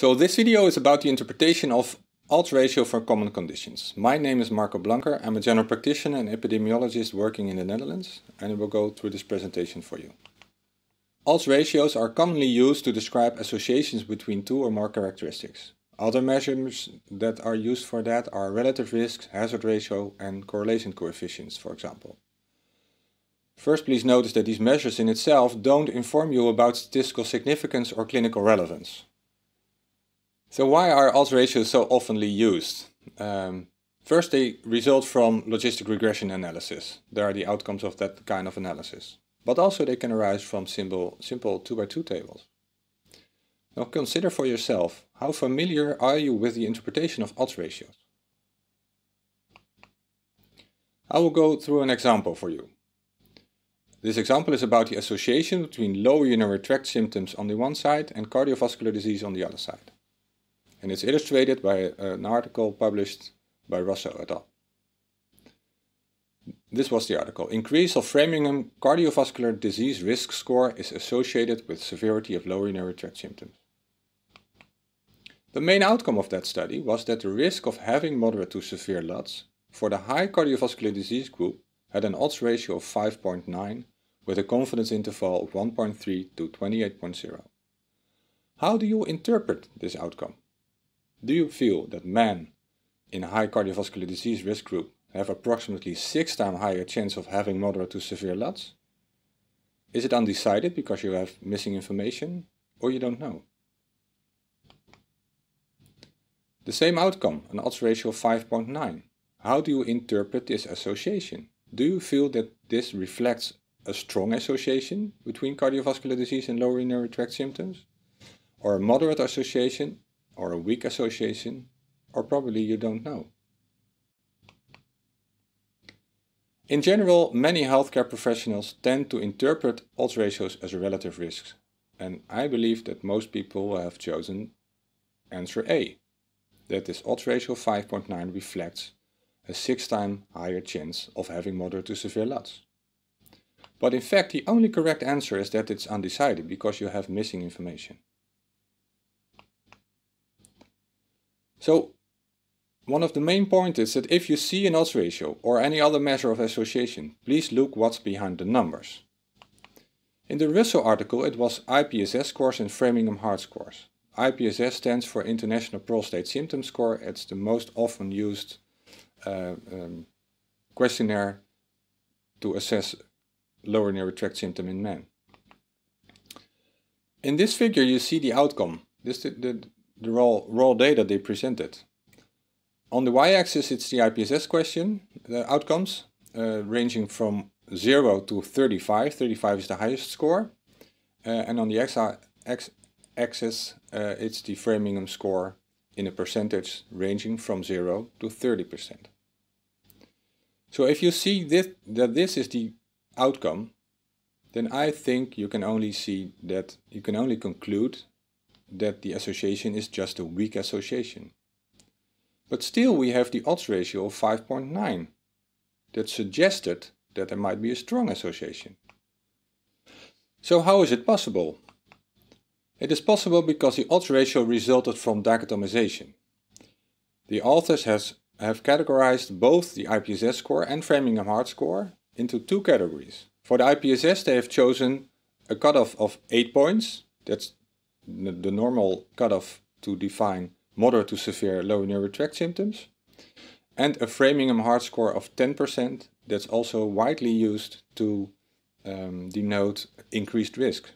So this video is about the interpretation of odds ratio for common conditions. My name is Marco Blanker. I'm a general practitioner and epidemiologist working in the Netherlands and I will go through this presentation for you. Odds ratios are commonly used to describe associations between two or more characteristics. Other measures that are used for that are relative risks, hazard ratio and correlation coefficients, for example. First, please notice that these measures in itself don't inform you about statistical significance or clinical relevance. So why are odds ratios so oftenly used? Um, first, they result from logistic regression analysis. There are the outcomes of that kind of analysis. But also they can arise from simple, simple 2x2 tables. Now consider for yourself, how familiar are you with the interpretation of odds ratios? I will go through an example for you. This example is about the association between lower urinary tract symptoms on the one side and cardiovascular disease on the other side and it's illustrated by uh, an article published by Russo et al. This was the article. Increase of Framingham cardiovascular disease risk score is associated with severity of lower urinary tract symptoms. The main outcome of that study was that the risk of having moderate to severe LUTs for the high cardiovascular disease group had an odds ratio of 5.9 with a confidence interval of 1.3 to 28.0. How do you interpret this outcome? Do you feel that men in a high cardiovascular disease risk group have approximately six times higher chance of having moderate to severe LUTs? Is it undecided because you have missing information or you don't know? The same outcome, an odds ratio of 5.9. How do you interpret this association? Do you feel that this reflects a strong association between cardiovascular disease and lower urinary tract symptoms? Or a moderate association or a weak association, or probably you don't know. In general, many healthcare professionals tend to interpret odds ratios as relative risks, and I believe that most people have chosen answer A, that this odds ratio 5.9 reflects a six times higher chance of having moderate to severe LUTs. But in fact, the only correct answer is that it's undecided because you have missing information. So one of the main points is that if you see an odds ratio or any other measure of association, please look what's behind the numbers. In the Russell article it was IPSS scores and Framingham Heart scores. IPSS stands for International Prostate Symptom Score. It's the most often used uh, um, questionnaire to assess lower urinary tract symptom in men. In this figure you see the outcome. This, the, the, the raw, raw data they presented. On the y-axis, it's the IPSS question, the outcomes, uh, ranging from 0 to 35. 35 is the highest score. Uh, and on the x-axis, uh, uh, it's the Framingham score in a percentage ranging from 0 to 30%. So if you see this, that this is the outcome, then I think you can only see that you can only conclude that the association is just a weak association. But still we have the odds ratio of 5.9 that suggested that there might be a strong association. So how is it possible? It is possible because the odds ratio resulted from dichotomization. The authors has, have categorized both the IPSS score and Framingham Heart score into two categories. For the IPSS they have chosen a cutoff of 8 points, that's the normal cutoff to define moderate to severe low-neural tract symptoms, and a Framingham Heart score of 10% that's also widely used to um, denote increased risk.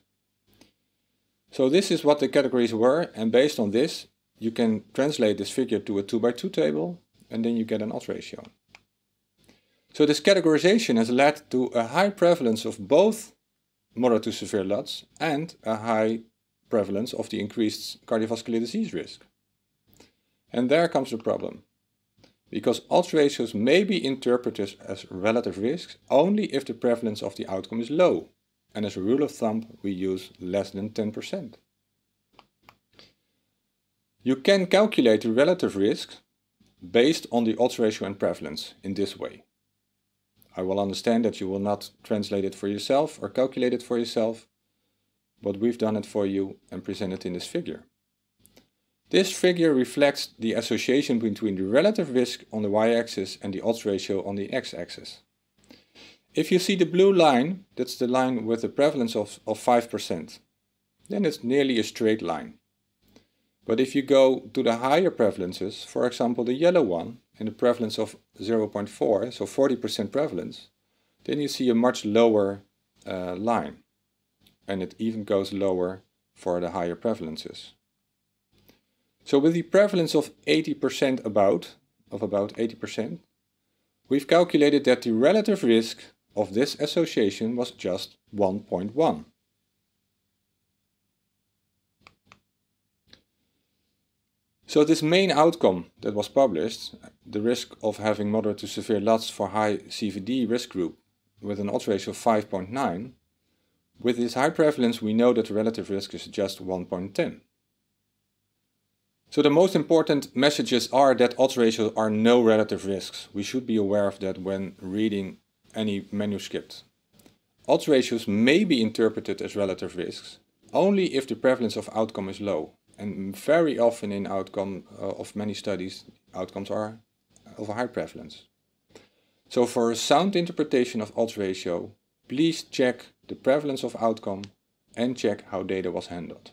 So this is what the categories were, and based on this, you can translate this figure to a 2 by 2 table, and then you get an odds ratio. So this categorization has led to a high prevalence of both moderate to severe LUTs and a high prevalence of the increased cardiovascular disease risk. And there comes the problem, because odds ratios may be interpreted as relative risks only if the prevalence of the outcome is low, and as a rule of thumb we use less than 10%. You can calculate the relative risk based on the odds ratio and prevalence in this way. I will understand that you will not translate it for yourself or calculate it for yourself, but we've done it for you and presented in this figure. This figure reflects the association between the relative risk on the y-axis and the odds ratio on the x-axis. If you see the blue line, that's the line with a prevalence of, of 5%, then it's nearly a straight line. But if you go to the higher prevalences, for example the yellow one, and the prevalence of 0.4, so 40% prevalence, then you see a much lower uh, line and it even goes lower for the higher prevalences. So with the prevalence of 80% about, of about 80%, we've calculated that the relative risk of this association was just 1.1. So this main outcome that was published, the risk of having moderate to severe LUTs for high CVD risk group with an odds ratio of 5.9, with this high prevalence we know that the relative risk is just 1.10. So the most important messages are that odds ratios are no relative risks. We should be aware of that when reading any manuscript. Odds ratios may be interpreted as relative risks only if the prevalence of outcome is low. And very often in outcome uh, of many studies, outcomes are of a high prevalence. So for a sound interpretation of odds ratio, Please check the prevalence of outcome and check how data was handled.